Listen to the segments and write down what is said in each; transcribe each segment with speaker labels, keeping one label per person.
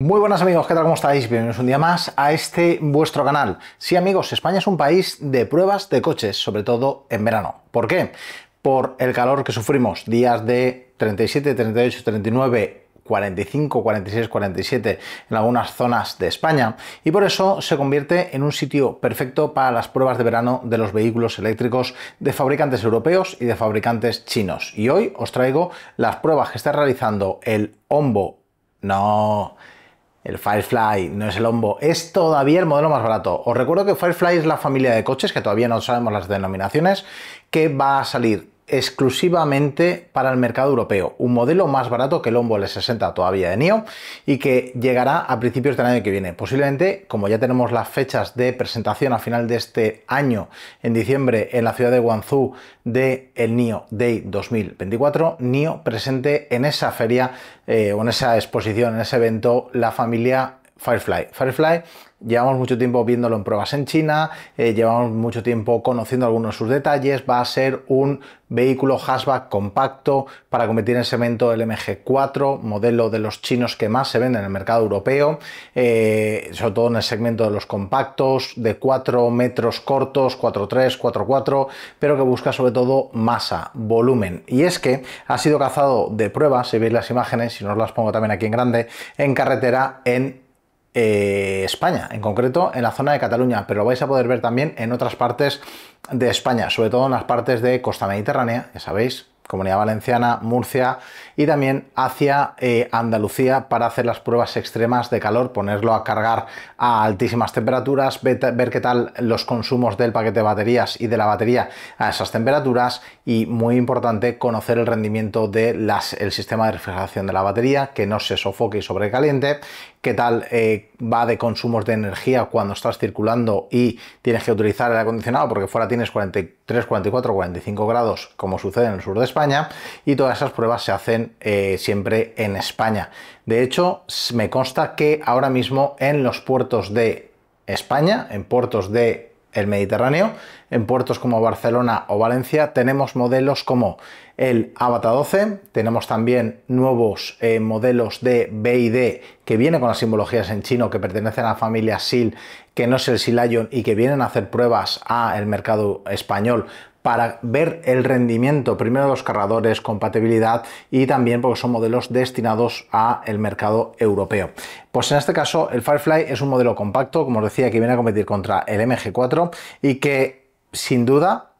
Speaker 1: Muy buenas amigos, ¿qué tal? ¿Cómo estáis? Bienvenidos un día más a este vuestro canal. Sí amigos, España es un país de pruebas de coches, sobre todo en verano. ¿Por qué? Por el calor que sufrimos, días de 37, 38, 39 45, 46, 47 en algunas zonas de España y por eso se convierte en un sitio perfecto para las pruebas de verano de los vehículos eléctricos de fabricantes europeos y de fabricantes chinos. Y hoy os traigo las pruebas que está realizando el Ombo. No, el Firefly, no es el hombo, es todavía el modelo más barato. Os recuerdo que Firefly es la familia de coches, que todavía no sabemos las denominaciones, que va a salir exclusivamente para el mercado europeo, un modelo más barato que el l 60 todavía de NIO y que llegará a principios del año que viene. Posiblemente, como ya tenemos las fechas de presentación a final de este año, en diciembre, en la ciudad de Guangzhou de el NIO Day 2024, NIO presente en esa feria eh, o en esa exposición, en ese evento, la familia Firefly. Firefly llevamos mucho tiempo viéndolo en pruebas en China, eh, llevamos mucho tiempo conociendo algunos de sus detalles, va a ser un vehículo hatchback compacto para competir en segmento mg 4 modelo de los chinos que más se venden en el mercado europeo, eh, sobre todo en el segmento de los compactos, de 4 metros cortos, 4.3, 4.4, pero que busca sobre todo masa, volumen. Y es que ha sido cazado de pruebas. si veis las imágenes, si no las pongo también aquí en grande, en carretera en eh, España, en concreto en la zona de Cataluña, pero lo vais a poder ver también en otras partes de España, sobre todo en las partes de costa mediterránea, ya sabéis, Comunidad Valenciana, Murcia y también hacia eh, Andalucía para hacer las pruebas extremas de calor, ponerlo a cargar a altísimas temperaturas, ver qué tal los consumos del paquete de baterías y de la batería a esas temperaturas y muy importante conocer el rendimiento del sistema de refrigeración de la batería, que no se sofoque y sobrecaliente qué tal eh, va de consumos de energía cuando estás circulando y tienes que utilizar el acondicionado porque fuera tienes 43, 44, 45 grados como sucede en el sur de España y todas esas pruebas se hacen eh, siempre en España. De hecho, me consta que ahora mismo en los puertos de España, en puertos de Mediterráneo. En puertos como Barcelona o Valencia tenemos modelos como el Avata 12, tenemos también nuevos eh, modelos de d que vienen con las simbologías en chino que pertenecen a la familia SIL, que no es el SIL y que vienen a hacer pruebas al mercado español para ver el rendimiento primero de los cargadores, compatibilidad y también porque son modelos destinados al mercado europeo. Pues en este caso el Firefly es un modelo compacto, como os decía, que viene a competir contra el MG4 y que sin duda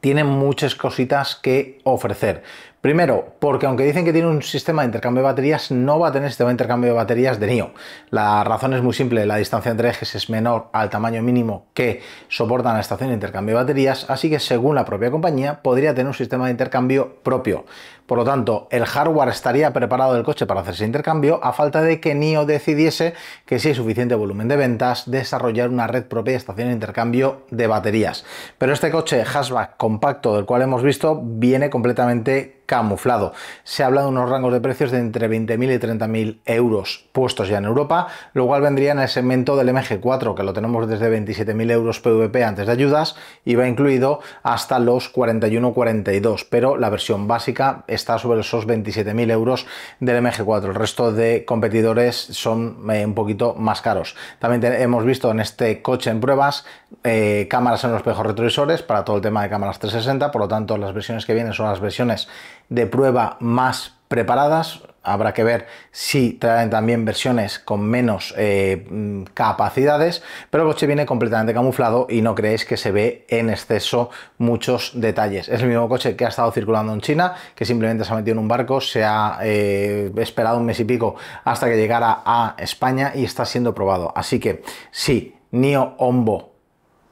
Speaker 1: tiene muchas cositas que ofrecer. Primero, porque aunque dicen que tiene un sistema de intercambio de baterías, no va a tener sistema de intercambio de baterías de NIO. La razón es muy simple, la distancia entre ejes es menor al tamaño mínimo que soporta la estación de intercambio de baterías, así que según la propia compañía podría tener un sistema de intercambio propio. Por lo tanto, el hardware estaría preparado del coche para hacerse intercambio a falta de que NIO decidiese que si hay suficiente volumen de ventas, desarrollar una red propia de estación de intercambio de baterías. Pero este coche hatchback compacto del cual hemos visto viene completamente camuflado. Se habla de unos rangos de precios de entre 20.000 y 30.000 euros puestos ya en Europa, lo cual vendría en el segmento del MG4, que lo tenemos desde 27.000 euros PVP antes de ayudas y va incluido hasta los 41-42, pero la versión básica es está sobre esos 27.000 euros del MG4. El resto de competidores son eh, un poquito más caros. También hemos visto en este coche en pruebas eh, cámaras en los espejos retrovisores para todo el tema de cámaras 360, por lo tanto las versiones que vienen son las versiones de prueba más preparadas, habrá que ver si traen también versiones con menos eh, mm, capacidades, pero el coche viene completamente camuflado y no creéis que se ve en exceso muchos detalles. Es el mismo coche que ha estado circulando en China, que simplemente se ha metido en un barco, se ha eh, esperado un mes y pico hasta que llegara a España y está siendo probado. Así que si sí, Nio Ombo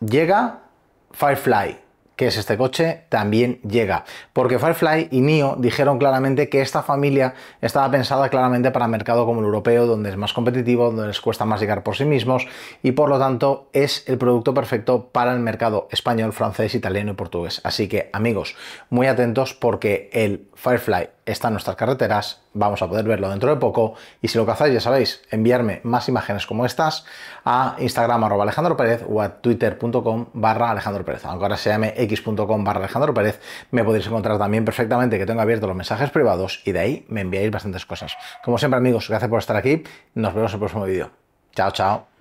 Speaker 1: llega, Firefly que es este coche, también llega. Porque Firefly y NIO dijeron claramente que esta familia estaba pensada claramente para mercado como el europeo, donde es más competitivo, donde les cuesta más llegar por sí mismos y por lo tanto es el producto perfecto para el mercado español, francés, italiano y portugués. Así que amigos, muy atentos porque el Firefly están nuestras carreteras, vamos a poder verlo dentro de poco. Y si lo que hacéis, ya sabéis, enviarme más imágenes como estas a Instagram arroba Alejandro Pérez o a twitter.com barra Alejandro Pérez. Aunque ahora se llame x.com barra Alejandro Pérez, me podéis encontrar también perfectamente que tengo abiertos los mensajes privados y de ahí me enviáis bastantes cosas. Como siempre amigos, gracias por estar aquí. Nos vemos en el próximo vídeo. Chao, chao.